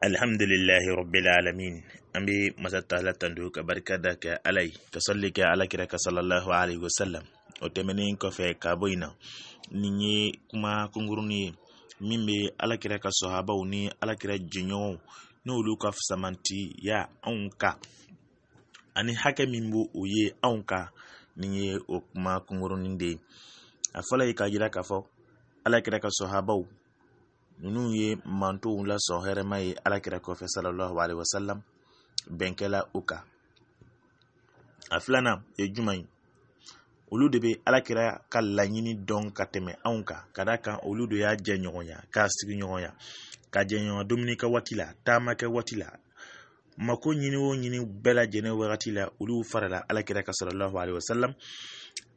alhamdulilahi rabbil alamin an be masa tando ka barika da kɛ ala ye ka sɔli kɛ ala kira ka salallahu alaihi wasallam o tɛmɛnen kɔfɛ ka bɔ yen nin ye kuma kunguruni ye min be ala kira ka sɔhabaw ni ala kira jɛɲɔgɔnw n'olu ka samanti ya anw ka ani hakɛ min b'o o ye anw ka nin ye o kuma kunguruni de ye a fɔlɔ ye k'a jira k'a fɔ ala kira ka sɔhabaw ninnu ye mantow lasɔn hɛrɛma ye alakira kɔfɛ salallahu alaihi wasallam bɛnkɛla o kan a filanan ye juman ye olu de bɛ alakira ka laɲini dɔn ka tɛmɛ anw kan ka da kan olu de y'a jɛ ɲɔgɔn ya k'a sigi ɲɔgɔn ya ka jɛ ɲɔgɔn dumuni kɛ waati la taama kɛ waati la mako ɲini o ɲini bɛɛ lajɛlen wagati la olu farala alakira ka salallahu alaihi wasallam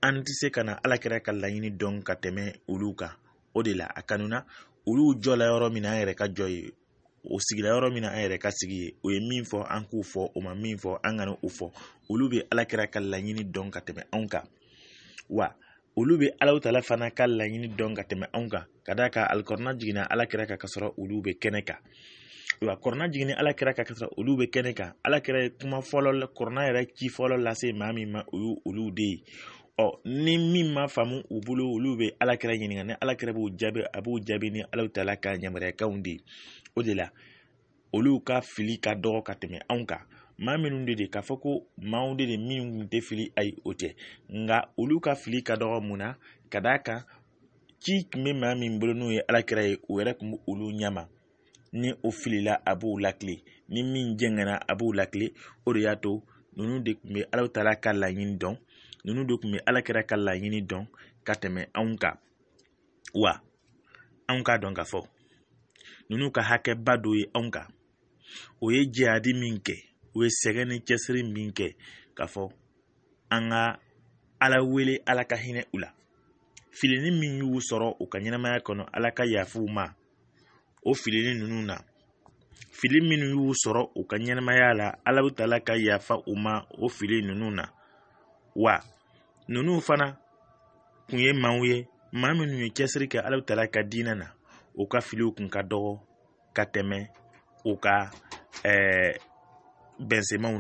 an tɛ se ka na alakira ka laɲini dɔn ka tɛmɛ olu kan o de la a kanuna olu jɔla yɔrɔ min na an yɛrɛ ka jɔ ye o sigila yɔrɔ min na an yɛrɛ ka sigi ye o ye min fɔ an k'o fɔ o ma min fɔ an kana o fɔ olu bɛ alakira ka laɲini dɔn ka tɛmɛ anw kan wa olu bɛ alaw tala fana ka laɲini dɔn ka tɛmɛ anw kan ka d'a kan alikɔrɔna jiginna alakira kan ka sɔrɔ olu bɛ kɛnɛ kan wa kɔrɔna jiginni alakira kan ka sɔrɔ olu bɛ kɛnɛ kan alakira ye kuma fɔlɔ kɔrɔna yɛrɛ ci fɔlɔ lase maa min ma o ye de ye ɔ ni min ma faamu u bolo olu bɛ alakira ɲininka ni alakira b'o jaabi a b'o jaabi ni alaw ta la ka yamaruyakanw de o de la olu ka fili ka dɔgɔ ka tɛmɛ anw kan maa minnu de de k'a fɔ ko maaw de de minnu tun tɛ fili ayi o tɛ nka olu ka fili ka dɔgɔ mun na ka d'a kan ci tun bɛ maa min bolo n'o ye alakira ye o yɛrɛ tun bɛ olu ɲɛma ni o filila a b'o lakile ni min jɛngɛnna a b'o lakile o de y'a to ninnu de tun bɛ alaw ta la ka laɲini dɔn nunu de tun ala alakira ka laɲini dɔn ka tɛmɛ anw ka wa anw k'a dɔn ka fɔ nunu ka hakɛba do ye anw ka o ye jihadi min kɛ o ye sɛgɛ ni cɛsiri min kɛ ka fɔ an ka ala wele ala ka hinɛ u la filini min y'u sɔrɔ u ka ɲɛnamaya kɔnɔ ala ka yafa u ma o filini nunu na fili minnu y'u sɔrɔ u ka ɲɛnamaya la ala bɛ ka yafa u ma o fili nunu na wa nunu fana kun ye maaw ye ma minnu ye cɛsiri kɛ ala tala ka diinɛ na u ka filiw kun ka dɔgɔ ka tɛmɛ u ka eh,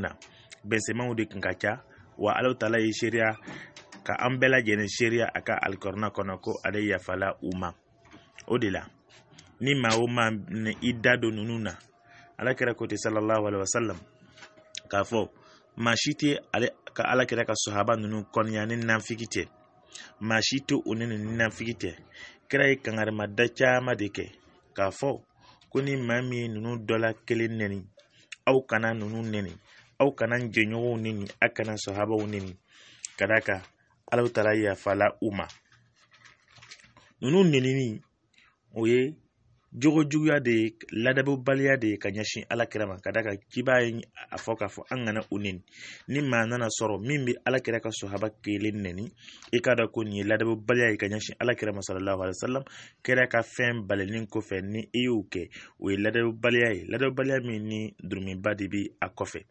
na bɛnsɛmaw de kun ka ca wa ala tala ye seereya ka an bɛɛ lajɛlen seereya a ka alikɔrɔna kɔnɔ ko ale yafala u ma o de la ni maa o maa i da don na ala kɛra ko te salallahu alaihi wasalam k'a fɔ maa si tɛ ale ka ala kɛra ka sahaba nunu kɔniya ni nanfigi tɛ maa si tɛ u ni nin nanfigi tɛ kira ye kangarimada caman de kɛ k'a fɔ ko ni maa min ye nunu dɔ la kelen nɛni aw kana nunu nɛni aw kana jɛɲɔgɔnw nɛni aw kana sahabaw nɛni ka d'a kan alaw taara yafala u ma ninnu nɛnini o ye jogojuguya de ye ladabubaliya de ye ka ɲɛsin alakira ma ka da kan k'i b'a ye a fɔ k'a fɔ an kana o neni ni maa nana sɔrɔ min bɛ alakira ka sɔhaba kelen nɛni i k'a dɔn ko nin ye ladabubaliya ye ka ɲɛsin alakira ma sallallahu alaihi wasallam kɛra ka fɛn balenin kɔfɛ ni i y'o kɛ o ye ladabubaliya ye ladabubaliya min ni durumiba de bɛ a kɔfɛ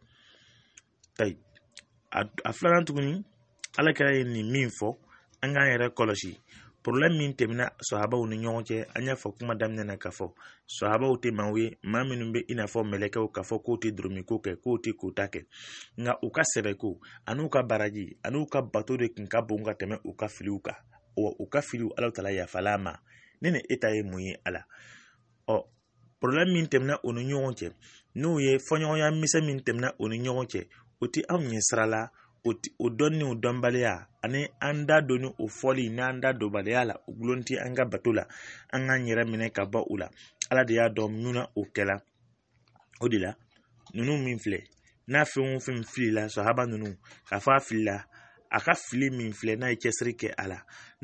ayi a filanan tuguni alakira ye nin min fɔ an k'an yɛrɛ kɔlɔsi problème min tɛmɛna sahabaw ni ɲɔgɔn cɛ an y'a fɔ kuma daminɛ na k'a fɔ sahabaw tɛ maaw ye maa minnu bɛ i n'a fɔ mɛlɛkɛw k'a fɔ k'o tɛ durumiko kɛ k'o tɛ kota kɛ nka u ka sɛbɛko an'u ka baraji an'u ka bato de tun ka bon ka tɛmɛ u ka filiw kan wa u ka filiw ala tala yafala ma ne ni e ta ye mun ye a la ɔ problème min tɛmɛna o ni ɲɔgɔn cɛ n'o ye fɔɲɔgɔnya misɛn min tɛmɛna o ni ɲɔgɔn cɛ o tɛ anw ɲɛ sira la o dɔnni o dɔnbaliya ani an da donni o fɔli n'an da donbaliya la o gulon tɛ an ka bato la an k'an yɛrɛ minɛ ka bɔ o la ala de y'a dɔn mun na o kɛla o de la ninnu min filɛ n'a fɛn o fɛn filila sahaba ninnu k'a fɔ a filila a ka fili min filɛ n'a ye cɛsiri kɛ a la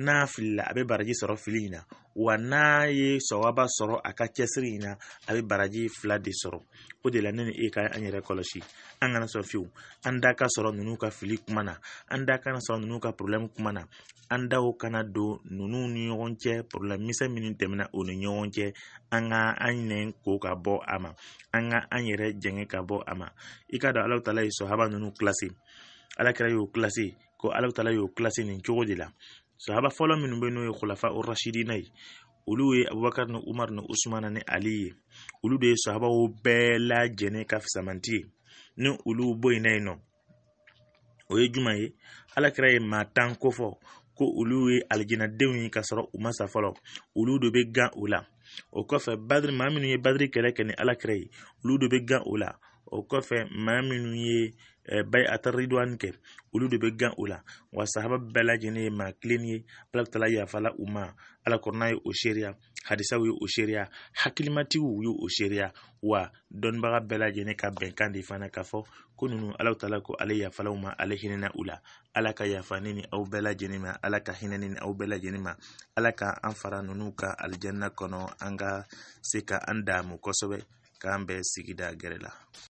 n'a filila a bɛ baraji sɔrɔ fili in na wa n'a ye sɔwaba sɔrɔ a ka cɛsiri in na a bɛ baraji fila de sɔrɔ o de la ne ni e ka an yɛrɛ kɔlɔsi an kana sɔn fiyewu an da ka sɔrɔ ninnu ka fili kuma na an da kana sɔrɔ ninnu ka porobilɛmu kuma na an daw kana don ninnu ni ɲɔgɔn cɛ porobilɛmu misɛn minnu tɛmɛna o ni ɲɔgɔn cɛ an ka an nɛ ko ka bɔ a ma an ka an yɛrɛ jɛngɛ ka bɔ a ma i ka dɔn alaw ta la ye sɔhaba ninnu kilasi alakira y'o kilasi ko ala taala y'o kilasi nin cogo de la sahaba fɔlɔ minnu bɛ n'o ye kulafa urashidina ye olu ye abubakar ni umar ni usmana ni ali ye olu de ye sahabaw bɛɛ lajɛlen ka fisamanti ye ni olu bɔ yen nɔ o ye juma ye alakira ye maa kofɔ ko olu ye alijinadenw ye ka sɔrɔ u ma fɔlɔ olu de bɛ gan o la o kɔfɛ badiri maa minnu ye badiri kɛlɛ kɛ ni alakira ye olu de bɛ gan o la o kɔfɛ maa minnu ye Eh, bay ata ridwan kɛ olu de bɛ gan o wa sahaba bɛɛ lajɛlen ma maa kelen ye ala taala yafala ala kɔrɔna ye o seereya hadisaw ye o seereya hakilimatigiw ye o seereya wa dɔnnibaga bɛɛ lajɛlen ka bɛnkan de fana ka fɔ ko ninnu ala tala ko ale ya fala uma ale hinɛna u la ala ka yafa ne ni aw bɛɛ lajɛlen ma ala ka hinɛ ne ni aw bɛɛ lajɛlen ma ala ka an fara ninnu ka aljanna kɔnɔ an ka se ka an damu kosɛbɛ k'an bɛɛ sigida gɛrɛ la